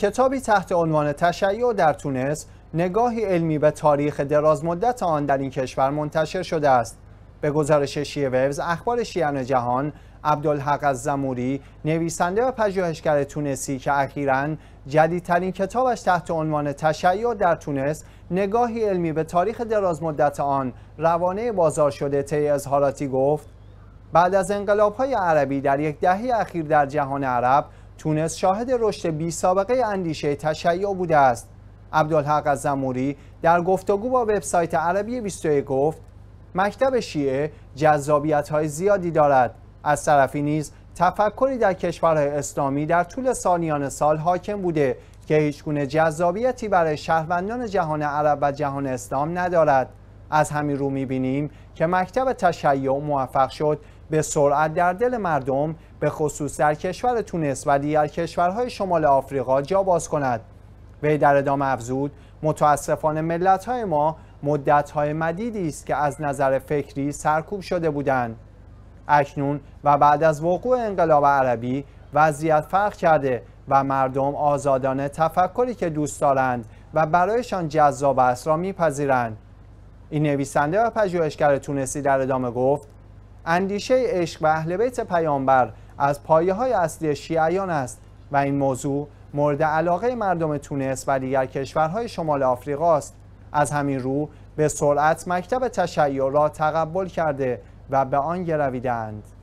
کتابی تحت عنوان تشیع در تونس نگاهی علمی به تاریخ درازمدت آن در این کشور منتشر شده است به گزارش شیعه ویوز اخبار شیعان جهان عبدالحق زموری، نویسنده و پژوهشگر تونسی که اخیرا جدیدترین کتابش تحت عنوان تشیع در تونس نگاهی علمی به تاریخ درازمدت آن روانه بازار شده طی اظهاراتی گفت بعد از انقلابهای عربی در یک دهه اخیر در جهان عرب تونس شاهد رشد بی سابقه اندیشه تشیع بوده است عبدالحق از زموری در گفتگو با وبسایت عربی 21 گفت مکتب شیعه جذابیت های زیادی دارد از طرفی نیز تفکری در کشورهای اسلامی در طول سالیان سال حاکم بوده که هیچگونه جذابیتی برای شهروندان جهان عرب و جهان اسلام ندارد از همین رو میبینیم که مکتب تشیع موفق شد به سرعت در دل مردم به خصوص در کشور تونس و دیگر کشورهای شمال آفریقا جا باز کند وی در ادامه افزود متاسفانه ملتهای ما مدتهای مدیدی است که از نظر فکری سرکوب شده بودند اکنون و بعد از وقوع انقلاب عربی وضعیت فرق کرده و مردم آزادانه تفکری که دوست دارند و برایشان جذاب است را میپذیرند این نویسنده و پژوهشگر تونسی در ادامه گفت اندیشه عشق و اهل بیت پیامبر از پایه های اصلی شیعیان است و این موضوع مورد علاقه مردم تونس و دیگر کشورهای شمال آفریقا است از همین رو به سرعت مکتب تشیع را تقبل کرده و به آن گرویدند